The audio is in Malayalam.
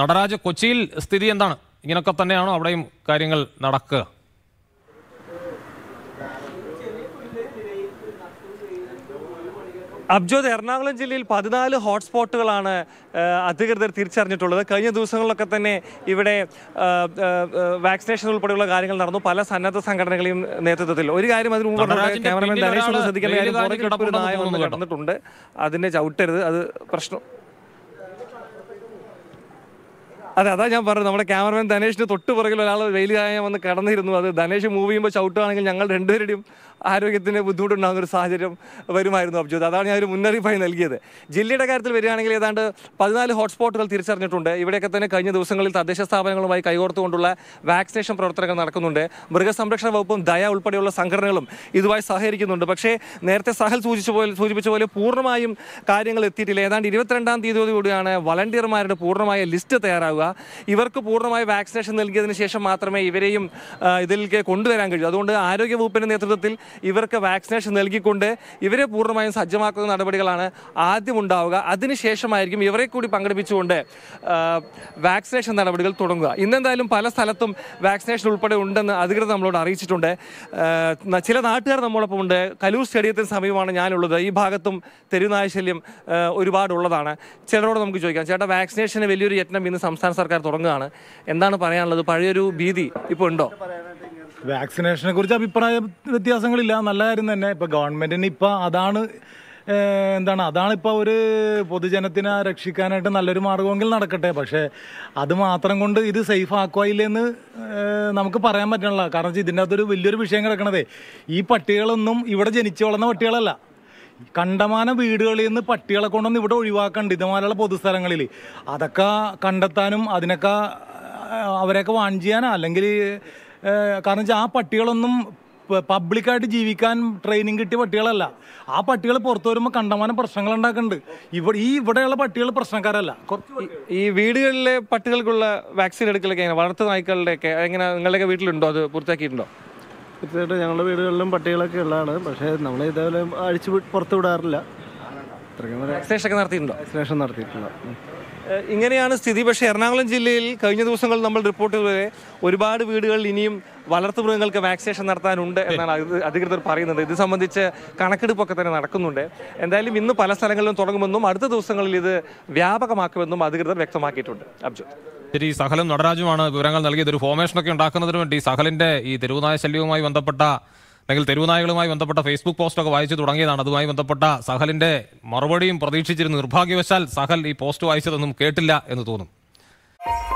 നടരാജ കൊച്ചിയിൽ സ്ഥിതി എന്താണ് ഇങ്ങനൊക്കെ തന്നെയാണോ അവിടെയും കാര്യങ്ങൾ നടക്കുക അബ്ജോദ് എറണാകുളം ജില്ലയിൽ പതിനാല് ഹോട്ട്സ്പോട്ടുകളാണ് അധികൃതർ തിരിച്ചറിഞ്ഞിട്ടുള്ളത് കഴിഞ്ഞ ദിവസങ്ങളിലൊക്കെ തന്നെ ഇവിടെ വാക്സിനേഷൻ ഉൾപ്പെടെയുള്ള കാര്യങ്ങൾ നടന്നു പല സന്നദ്ധ സംഘടനകളെയും നേതൃത്വത്തിൽ ഒരു കാര്യം അതിന് മുമ്പ് ക്യാമറമാൻ ശ്രദ്ധിക്കേണ്ട കാര്യം നടന്നിട്ടുണ്ട് അതിനെ ചവിട്ടരുത് അത് പ്രശ്നം അതെ അതാ ഞാൻ പറഞ്ഞു നമ്മുടെ ക്യാമറമാൻ ധനേഷിന് തൊട്ട് പുറകിൽ ഒരാൾ വെയിലായ വന്ന് കടന്നിരുന്നു അത് ധനേഷ് മൂവ് ചെയ്യുമ്പോൾ ചവിട്ടുകയാണെങ്കിൽ ഞങ്ങൾ രണ്ടുപേരുടെയും ആരോഗ്യത്തിന് ബുദ്ധിമുട്ടുണ്ടാകുന്ന ഒരു സാഹചര്യം വരുമായിരുന്നു അബ്ജോദ് അതാണ് ഒരു മുന്നറിയിപ്പായി നൽകിയത് ജില്ലയുടെ കാര്യത്തിൽ വരികയാണെങ്കിൽ ഏതാണ്ട് പതിനാല് ഹോട്ട്സ്പോട്ടുകൾ തിരിച്ചറിഞ്ഞിട്ടുണ്ട് ഇവിടെയൊക്കെ തന്നെ കഴിഞ്ഞ ദിവസങ്ങളിൽ തദ്ദേശ സ്ഥാപനങ്ങളുമായി കൈകോർത്തുകൊണ്ടുള്ള വാക്സിനേഷൻ പ്രവർത്തനങ്ങൾ നടക്കുന്നുണ്ട് മൃഗസംരക്ഷണ വകുപ്പും ദയ ഉൾപ്പെടെയുള്ള സംഘടനകളും ഇതുമായി സഹകരിക്കുന്നുണ്ട് പക്ഷേ നേരത്തെ സഹൽ സൂചിച്ച പോലെ സൂചിപ്പിച്ച പോലെ പൂർണ്ണമായും കാര്യങ്ങൾ എത്തിയിട്ടില്ല ഏതാണ്ട് ഇരുപത്തിരണ്ടാം തീയതിയോടുകൂടിയാണ് വളണ്ടിയർമാരുടെ പൂർണ്ണമായ ലിസ്റ്റ് തയ്യാറാവുക ഇവർക്ക് പൂർണ്ണമായ വാക്സിനേഷൻ നൽകിയതിന് ശേഷം മാത്രമേ ഇവരെയും ഇതിലേക്ക് കൊണ്ടുവരാൻ കഴിയൂ അതുകൊണ്ട് ആരോഗ്യ വകുപ്പിൻ്റെ നേതൃത്വത്തിൽ ഇവർക്ക് വാക്സിനേഷൻ നൽകിക്കൊണ്ട് ഇവരെ പൂർണ്ണമായും സജ്ജമാക്കുന്ന നടപടികളാണ് ആദ്യം ഉണ്ടാവുക അതിനുശേഷമായിരിക്കും ഇവരെ കൂടി പങ്കെടുപ്പിച്ചുകൊണ്ട് വാക്സിനേഷൻ നടപടികൾ തുടങ്ങുക ഇന്നെന്തായാലും പല സ്ഥലത്തും വാക്സിനേഷൻ ഉൾപ്പെടെ ഉണ്ടെന്ന് അധികൃതർ നമ്മളോട് അറിയിച്ചിട്ടുണ്ട് ചില നാട്ടുകാർ നമ്മളൊപ്പം ഉണ്ട് കലൂർ സ്റ്റേഡിയത്തിന് സമീപമാണ് ഞാനുള്ളത് ഈ ഭാഗത്തും തെരുനായശല്യം ഒരുപാടുള്ളതാണ് ചിലരോട് നമുക്ക് ചോദിക്കാം ചേട്ടാ വാക്സിനേഷന് വലിയൊരു യത്നം ഇന്ന് സംസ്ഥാന സർക്കാർ തുടങ്ങുകയാണ് എന്താണ് പറയാനുള്ളത് പഴയൊരു ഭീതി ഇപ്പോൾ ഉണ്ടോ വാക്സിനേഷനെ കുറിച്ച് അഭിപ്രായ വ്യത്യാസങ്ങളില്ല നല്ല കാര്യം തന്നെ ഇപ്പൊ ഗവൺമെന്റിന് ഇപ്പൊ അതാണ് എന്താണ് അതാണ് ഇപ്പോൾ ഒരു പൊതുജനത്തിനെ രക്ഷിക്കാനായിട്ട് നല്ലൊരു മാർഗമെങ്കിൽ നടക്കട്ടെ പക്ഷേ അത് മാത്രം കൊണ്ട് ഇത് സേഫ് ആക്കുവായില്ലെന്ന് നമുക്ക് പറയാൻ പറ്റണല്ല കാരണം വെച്ചാൽ ഇതിൻ്റെ അകത്തൊരു വലിയൊരു വിഷയം കിടക്കണതേ ഈ പട്ടികളൊന്നും ഇവിടെ ജനിച്ചു വളർന്ന പട്ടികളല്ല കണ്ടമാന വീടുകളിൽ നിന്ന് പട്ടികളെ കൊണ്ടൊന്നും ഇവിടെ ഒഴിവാക്കണ്ട് ഇതുമാലുള്ള പൊതുസ്ഥലങ്ങളിൽ അതൊക്കെ കണ്ടെത്താനും അതിനൊക്കെ അവരെയൊക്കെ വാൺ ചെയ്യാനോ അല്ലെങ്കിൽ കാരണം വെച്ചാൽ ആ പട്ടികളൊന്നും പബ്ലിക്കായിട്ട് ജീവിക്കാൻ ട്രെയിനിങ് കിട്ടിയ പട്ടികളല്ല ആ പട്ടികൾ പുറത്തു വരുമ്പോൾ കണ്ടമാനം പ്രശ്നങ്ങൾ ഉണ്ടാക്കുന്നുണ്ട് ഇവിടെ ഈ ഇവിടെയുള്ള പട്ടികൾ പ്രശ്നക്കാരല്ല ഈ വീടുകളിലെ പട്ടികൾക്കുള്ള വാക്സിൻ എടുക്കലൊക്കെ എങ്ങനെ വളർത്തു നായ്ക്കളുടെയൊക്കെ എങ്ങനെ നിങ്ങളുടെയൊക്കെ വീട്ടിലുണ്ടോ അത് പൂർത്തിയാക്കിയിട്ടുണ്ടോ തീർച്ചയായിട്ടും ഞങ്ങളുടെ വീടുകളിലും പട്ടികളൊക്കെ ഉള്ളതാണ് പക്ഷേ നമ്മൾ ഇതേപോലെ അഴിച്ചു പുറത്തു വിടാറില്ല വാക്സിനേഷൻ ഒക്കെ നടത്തിയിട്ടുണ്ടോ വാക്സിനേഷൻ നടത്തിയിട്ടില്ല ഇങ്ങനെയാണ് സ്ഥിതി പക്ഷേ എറണാകുളം ജില്ലയിൽ കഴിഞ്ഞ ദിവസങ്ങൾ നമ്മൾ റിപ്പോർട്ട് ചെയ്തത് ഒരുപാട് വീടുകളിൽ ഇനിയും വളർത്തുമൃഗങ്ങൾക്ക് വാക്സിനേഷൻ നടത്താനുണ്ട് എന്നാണ് അധികൃതർ പറയുന്നത് ഇത് സംബന്ധിച്ച് കണക്കെടുപ്പൊക്കെ തന്നെ നടക്കുന്നുണ്ട് എന്തായാലും ഇന്ന് പല സ്ഥലങ്ങളിലും തുടങ്ങുമെന്നും അടുത്ത ദിവസങ്ങളിൽ ഇത് വ്യാപകമാക്കുമെന്നും അധികൃതർ വ്യക്തമാക്കിയിട്ടുണ്ട് അബ്ജോത് ശരി സഹലും നടരാജുമാണ് വിവരങ്ങൾ നൽകിയത് ഒരു ഒക്കെ ഉണ്ടാക്കുന്നതിന് വേണ്ടി സഹലിന്റെ ഈ തെരുവുനായ ശല്യവുമായി ബന്ധപ്പെട്ട അല്ലെങ്കിൽ തെരുവുനായകളുമായി ബന്ധപ്പെട്ട ഫേസ്ബുക്ക് പോസ്റ്റൊക്കെ വായിച്ചു തുടങ്ങിയതാണ് അതുമായി ബന്ധപ്പെട്ട സഹലിന്റെ മറുപടിയും പ്രതീക്ഷിച്ചിരുന്നു നിർഭാഗ്യവശാൽ സഹൽ ഈ പോസ്റ്റ് വായിച്ചതൊന്നും കേട്ടില്ല എന്ന് തോന്നും